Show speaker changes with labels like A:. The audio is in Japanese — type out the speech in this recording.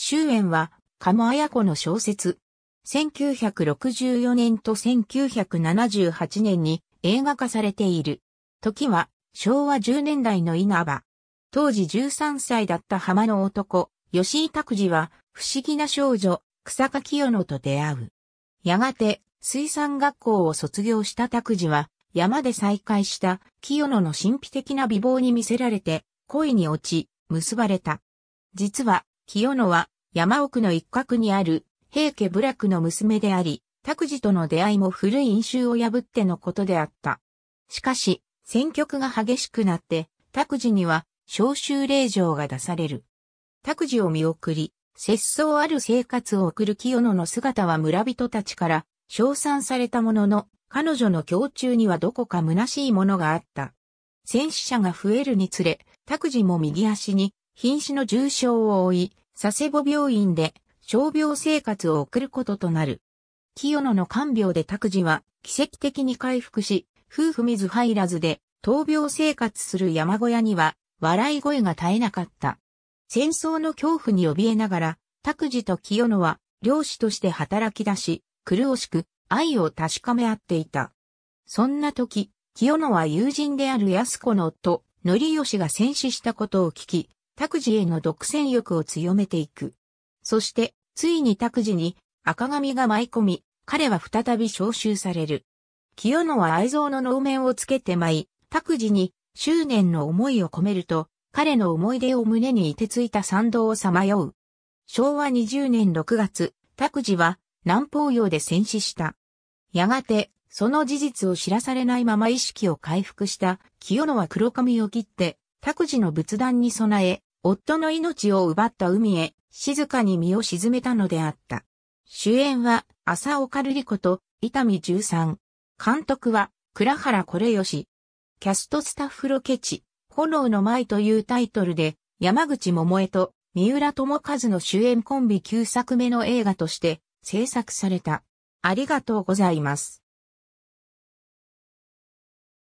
A: 終焉は、鴨綾子の小説。1964年と1978年に映画化されている。時は、昭和10年代の稲葉。当時13歳だった浜の男、吉井拓司は、不思議な少女、草垣清野と出会う。やがて、水産学校を卒業した拓司は、山で再会した清野の神秘的な美貌に魅せられて、恋に落ち、結ばれた。実は、清野は山奥の一角にある平家部落の娘であり、拓司との出会いも古い飲酒を破ってのことであった。しかし、戦局が激しくなって、拓司には召集令状が出される。拓司を見送り、節操ある生活を送る清野の姿は村人たちから称賛されたものの、彼女の胸中にはどこか虚しいものがあった。戦死者が増えるにつれ、拓司も右足に瀕死の重傷を負い、佐世保病院で傷病生活を送ることとなる。清野の看病で託司は奇跡的に回復し、夫婦水入らずで闘病生活する山小屋には笑い声が絶えなかった。戦争の恐怖に怯えながら、託司と清野は漁師として働き出し、苦しく愛を確かめ合っていた。そんな時、清野は友人である安子の夫、則義が戦死したことを聞き、拓司への独占欲を強めていく。そして、ついに拓司に赤髪が舞い込み、彼は再び召集される。清野は愛蔵の能面をつけて舞い、拓司に執念の思いを込めると、彼の思い出を胸にいてついた参道をさまよう。昭和20年6月、拓司は南方洋で戦死した。やがて、その事実を知らされないまま意識を回復した清野は黒髪を切って、拓司の仏壇に備え、夫の命を奪った海へ、静かに身を沈めたのであった。主演は、浅岡瑠璃子と、伊丹十三。監督は、倉原これよし。キャストスタッフロケ地、炎の舞というタイトルで、山口桃江と三浦智和の主演コンビ9作目の映画として制作された。ありがとうございます。